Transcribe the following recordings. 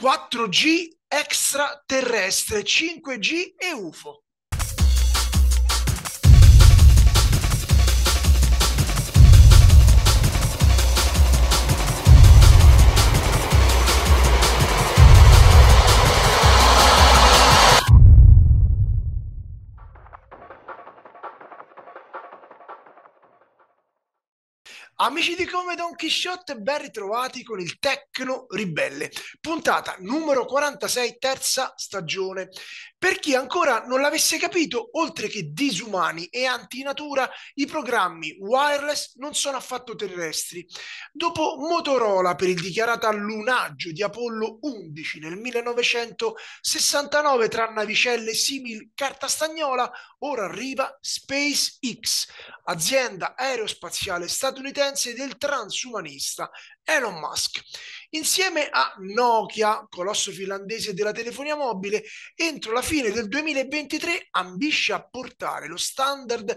4G extraterrestre, 5G e UFO. Amici di Come Don Chisciotte, ben ritrovati con il Tecno Ribelle, puntata numero 46, terza stagione. Per chi ancora non l'avesse capito, oltre che disumani e antinatura, i programmi wireless non sono affatto terrestri. Dopo Motorola per il dichiarato allunaggio di Apollo 11 nel 1969 tra navicelle simili carta stagnola, ora arriva SpaceX, azienda aerospaziale statunitense del transumanista, Elon Musk. Insieme a Nokia, colosso finlandese della telefonia mobile, entro la fine del 2023 ambisce a portare lo standard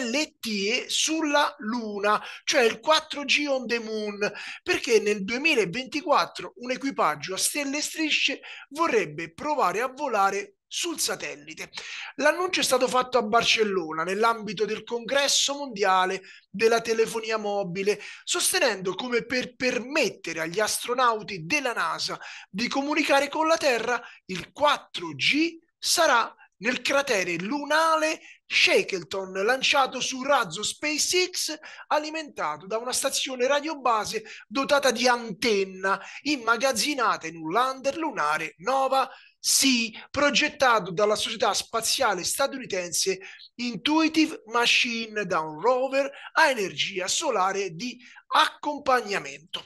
LTE sulla Luna, cioè il 4G on the Moon, perché nel 2024 un equipaggio a stelle e strisce vorrebbe provare a volare sul satellite. L'annuncio è stato fatto a Barcellona nell'ambito del congresso mondiale della telefonia mobile, sostenendo come per permettere agli astronauti della NASA di comunicare con la Terra il 4G sarà nel cratere lunale Shackleton lanciato su razzo SpaceX alimentato da una stazione radiobase dotata di antenna immagazzinata in un lander lunare Nova sì, progettato dalla società spaziale statunitense Intuitive Machine da un rover a energia solare di accompagnamento.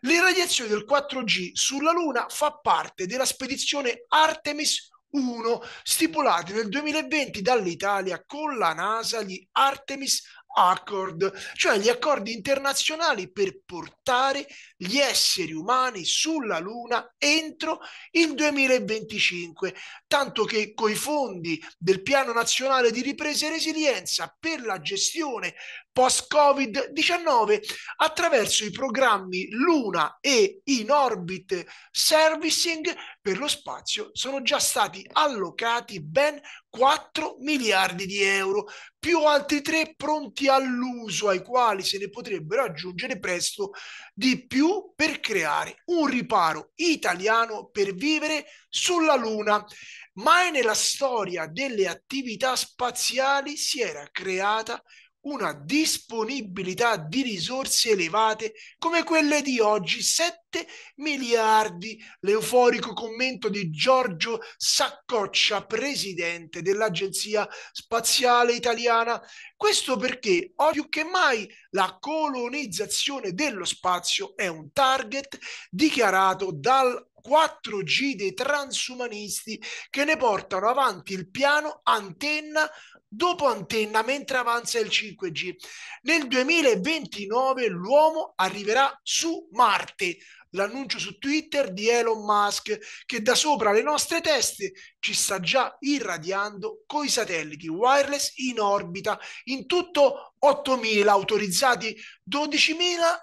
L'irradiazione del 4G sulla Luna fa parte della spedizione Artemis 1 stipulata nel 2020 dall'Italia con la NASA gli Artemis Accord, cioè gli accordi internazionali per portare gli esseri umani sulla Luna entro il 2025, tanto che con i fondi del Piano Nazionale di Ripresa e Resilienza per la gestione post-Covid-19 attraverso i programmi Luna e In Orbit Servicing per lo spazio sono già stati allocati ben 4 miliardi di euro, più altri 3 pronti all'uso, ai quali se ne potrebbero aggiungere presto di più per creare un riparo italiano per vivere sulla Luna. Mai nella storia delle attività spaziali si era creata una disponibilità di risorse elevate come quelle di oggi, 7 miliardi. L'euforico commento di Giorgio Saccoccia, presidente dell'Agenzia Spaziale Italiana. Questo perché oggi più che mai la colonizzazione dello spazio è un target dichiarato dal 4G dei transumanisti che ne portano avanti il piano antenna dopo antenna mentre avanza il 5G. Nel 2029 l'uomo arriverà su Marte l'annuncio su Twitter di Elon Musk che da sopra le nostre teste ci sta già irradiando coi satelliti wireless in orbita in tutto 8.000 autorizzati, 12.000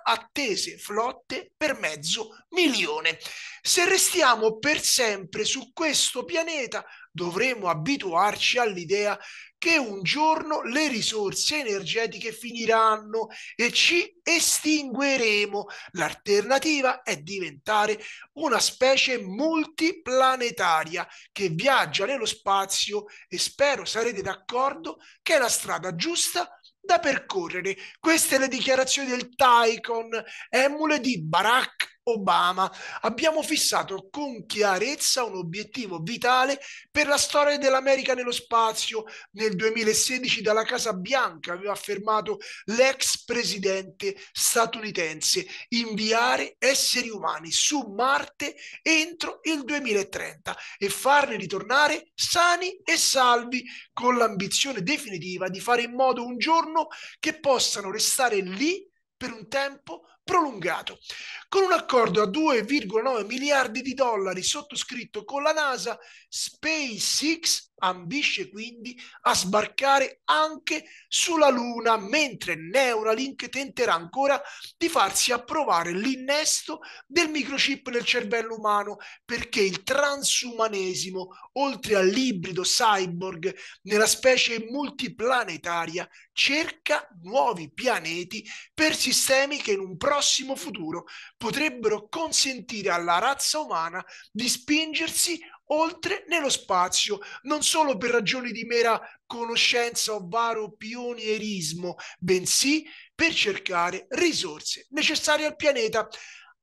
attese flotte per mezzo milione. Se restiamo per sempre su questo pianeta dovremmo abituarci all'idea che un giorno le risorse energetiche finiranno e ci estingueremo. L'alternativa è diventare una specie multiplanetaria che viaggia nello spazio e spero sarete d'accordo che è la strada giusta da percorrere. Queste le dichiarazioni del Tycon, emule di Barack Obama. Abbiamo fissato con chiarezza un obiettivo vitale per la storia dell'America nello spazio. Nel 2016 dalla Casa Bianca aveva affermato l'ex presidente statunitense inviare esseri umani su Marte entro il 2030 e farne ritornare sani e salvi con l'ambizione definitiva di fare in modo un giorno che possano restare lì per un tempo prolungato, con un accordo a 2,9 miliardi di dollari sottoscritto con la NASA, SpaceX ambisce quindi a sbarcare anche sulla Luna, mentre Neuralink tenterà ancora di farsi approvare l'innesto del microchip nel cervello umano, perché il transumanesimo, oltre all'ibrido cyborg nella specie multiplanetaria, cerca nuovi pianeti per sistemi che in un prossimo futuro potrebbero consentire alla razza umana di spingersi oltre nello spazio, non solo per ragioni di mera conoscenza, o varo pionierismo, bensì per cercare risorse necessarie al pianeta.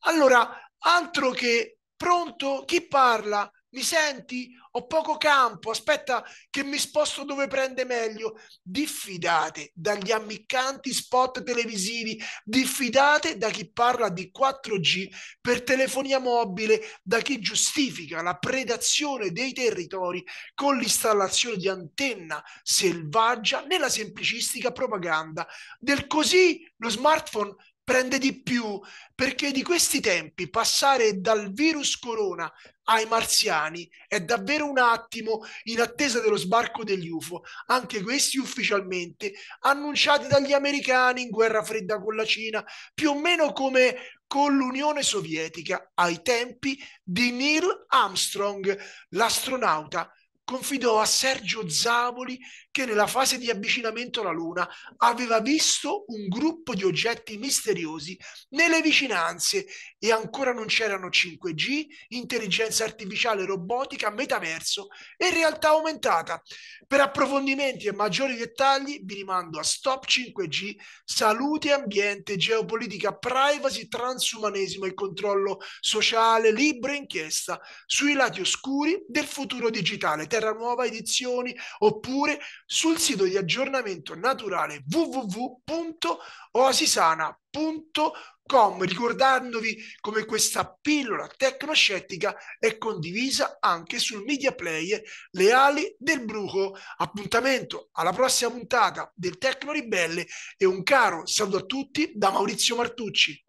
Allora, altro che pronto, chi parla? Mi senti? Ho poco campo, aspetta che mi sposto dove prende meglio. Diffidate dagli ammiccanti spot televisivi, diffidate da chi parla di 4G per telefonia mobile, da chi giustifica la predazione dei territori con l'installazione di antenna selvaggia nella semplicistica propaganda del così lo smartphone prende di più perché di questi tempi passare dal virus corona ai marziani è davvero un attimo in attesa dello sbarco degli UFO, anche questi ufficialmente annunciati dagli americani in guerra fredda con la Cina, più o meno come con l'Unione Sovietica ai tempi di Neil Armstrong, l'astronauta confidò a Sergio Zavoli che nella fase di avvicinamento alla Luna aveva visto un gruppo di oggetti misteriosi nelle vicinanze e ancora non c'erano 5G, intelligenza artificiale robotica, metaverso e realtà aumentata. Per approfondimenti e maggiori dettagli vi rimando a Stop 5G, Salute, Ambiente, Geopolitica, Privacy, Transumanesimo e Controllo Sociale, libro e Inchiesta sui lati oscuri del futuro digitale Nuova Edizioni oppure sul sito di aggiornamento naturale www.oasisana.com ricordandovi come questa pillola tecnoscettica è condivisa anche sul media player Le Ali del Bruco. Appuntamento alla prossima puntata del Tecno Ribelle e un caro saluto a tutti da Maurizio Martucci.